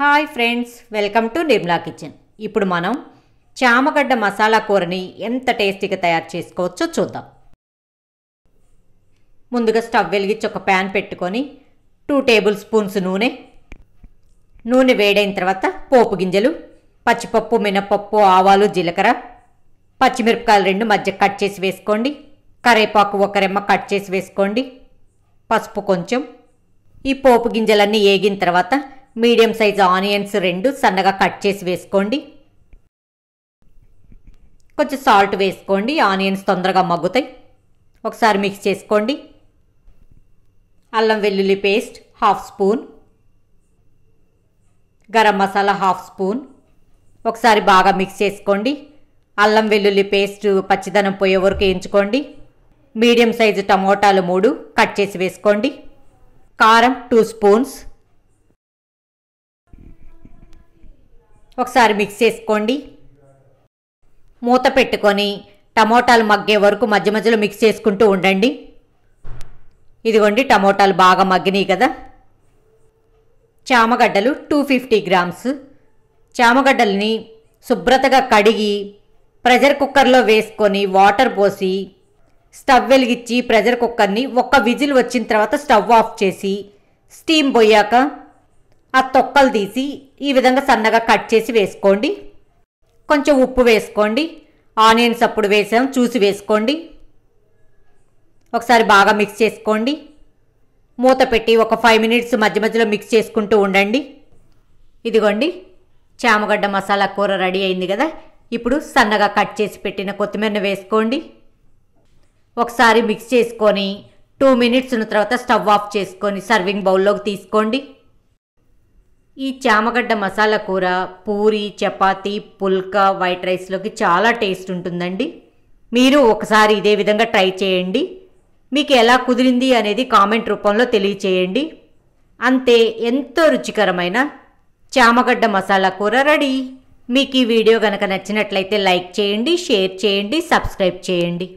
hi friends welcome to Nirmala kitchen ఇప్పుడు మనం చామగడ్డ మసాలా కూరని ఎంత టేస్టీగా తయారు చేసుకోవచ్చో చూద్దాం ముందుగా స్టవ్ వెలిగించి ఒక ప్యాన్ పెట్టుకొని టూ టేబుల్ స్పూన్స్ నూనె నూనె వేడైన తర్వాత పోపు గింజలు పచ్చిపప్పు మినపప్పు ఆవాలు జీలకర్ర పచ్చిమిరపకాయలు రెండు మధ్య కట్ చేసి వేసుకోండి కరేపాకు ఒక రెమ్మ కట్ చేసి వేసుకోండి పసుపు కొంచెం ఈ పోపు గింజలన్నీ వేగిన తర్వాత మీడియం సైజ్ ఆనియన్స్ రెండు సన్నగా కట్ చేసి వేసుకోండి కొంచెం సాల్ట్ వేసుకోండి ఆనియన్స్ తొందరగా మగ్గుతాయి ఒకసారి మిక్స్ చేసుకోండి అల్లం వెల్లుల్లి paste half spoon garam masala half spoon ఒకసారి బాగా మిక్స్ చేసుకోండి అల్లం వెల్లుల్లి పేస్ట్ పచ్చిదనం పోయే వరకు వేయించుకోండి మీడియం సైజు టమోటాలు మూడు కట్ చేసి వేసుకోండి కారం టూ స్పూన్స్ ఒకసారి మిక్స్ చేసుకోండి మూత పెట్టుకొని టమోటాలు మగ్గే వరకు మధ్య మధ్యలో మిక్స్ చేసుకుంటూ ఉండండి ఇదిగోండి టమోటాలు బాగా మగ్గినాయి కదా చామగడ్డలు టూ ఫిఫ్టీ గ్రామ్స్ చామగడ్డల్ని శుభ్రతగా కడిగి ప్రెషర్ కుక్కర్లో వేసుకొని వాటర్ పోసి స్టవ్ వెలిగించి ప్రెజర్ కుక్కర్ని ఒక్క విజిల్ వచ్చిన తర్వాత స్టవ్ ఆఫ్ చేసి స్టీమ్ పోయాక ఆ తొక్కలు తీసి ఈ విధంగా సన్నగా కట్ చేసి వేసుకోండి కొంచెం ఉప్పు వేసుకోండి ఆనియన్స్ అప్పుడు వేసాం చూసి వేసుకోండి ఒకసారి బాగా మిక్స్ చేసుకోండి మూత పెట్టి ఒక ఫైవ్ మినిట్స్ మధ్య మధ్యలో మిక్స్ చేసుకుంటూ ఉండండి ఇదిగోండి చామగడ్డ మసాలా కూర రెడీ అయింది కదా ఇప్పుడు సన్నగా కట్ చేసి పెట్టిన కొత్తిమీరను వేసుకోండి ఒకసారి మిక్స్ చేసుకొని టూ మినిట్స్ ఉన్న తర్వాత స్టవ్ ఆఫ్ చేసుకొని సర్వింగ్ బౌల్లోకి తీసుకోండి ఈ చామగడ్డ మసాలా కూర పూరి చపాతి పుల్కా వైట్ రైస్లోకి చాలా టేస్ట్ ఉంటుందండి మీరు ఒకసారి ఇదే విధంగా ట్రై చేయండి మీకు ఎలా కుదిరింది అనేది కామెంట్ రూపంలో తెలియచేయండి అంతే ఎంతో రుచికరమైన చామగడ్డ మసాలా కూర రెడీ మీకు ఈ వీడియో కనుక నచ్చినట్లయితే లైక్ చేయండి షేర్ చేయండి సబ్స్క్రైబ్ చేయండి